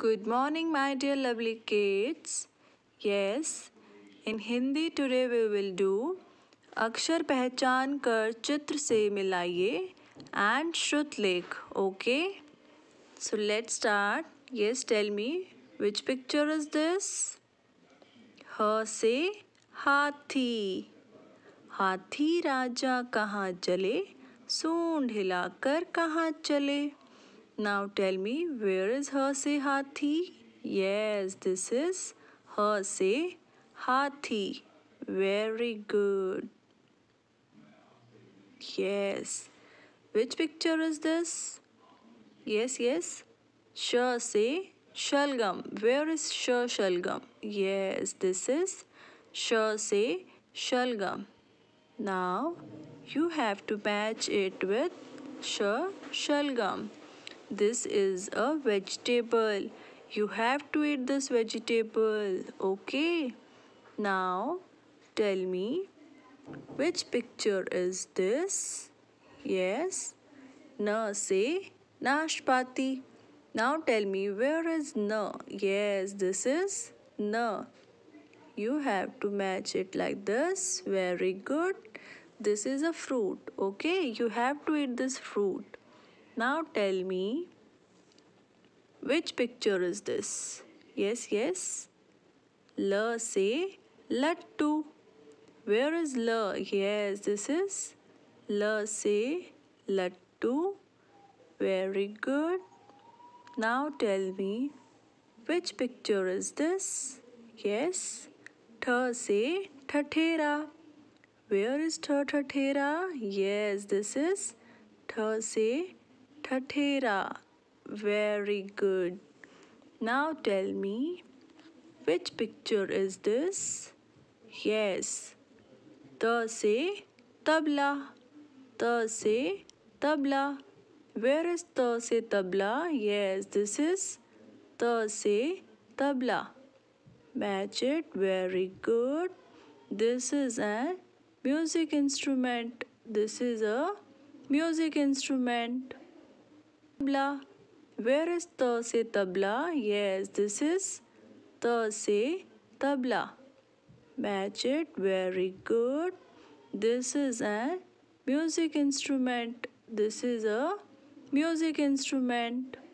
Good morning my dear lovely kids. Yes, in Hindi today we will do अक्षर पहचान कर चित्र से मिलाइए एंड श्रुत लेख okay so let start yes tell me which picture is this ह से हाथी हाथी राजा कहाँ चले सूंढ हिलाकर कहाँ चले Now tell me, where is her hathi? Yes, this is her hathi. Very good. Yes. Which picture is this? Yes, yes. Sha shalgam. Where is sha shalgam? Yes, this is sha shalgam. Now you have to match it with sha shalgam. This is a vegetable. You have to eat this vegetable. Okay. Now tell me which picture is this? Yes. Na say nashpati. Now tell me where is na? Yes, this is na. You have to match it like this. Very good. This is a fruit. Okay, you have to eat this fruit. Now tell me, which picture is this? Yes, yes. La say lattu. Where is la? Yes, this is la say lattu. Very good. Now tell me, which picture is this? Yes, tha say thatera. Where is tha thathera? Yes, this is tha say Tatera. Very good. Now tell me, which picture is this? Yes. The se tabla. The se tabla. Where is the se tabla? Yes, this is the se tabla. Match it. Very good. This is a music instrument. This is a music instrument. Tabla. Where is the se tabla? Yes, this is the se tabla. Match it. Very good. This is a music instrument. This is a music instrument.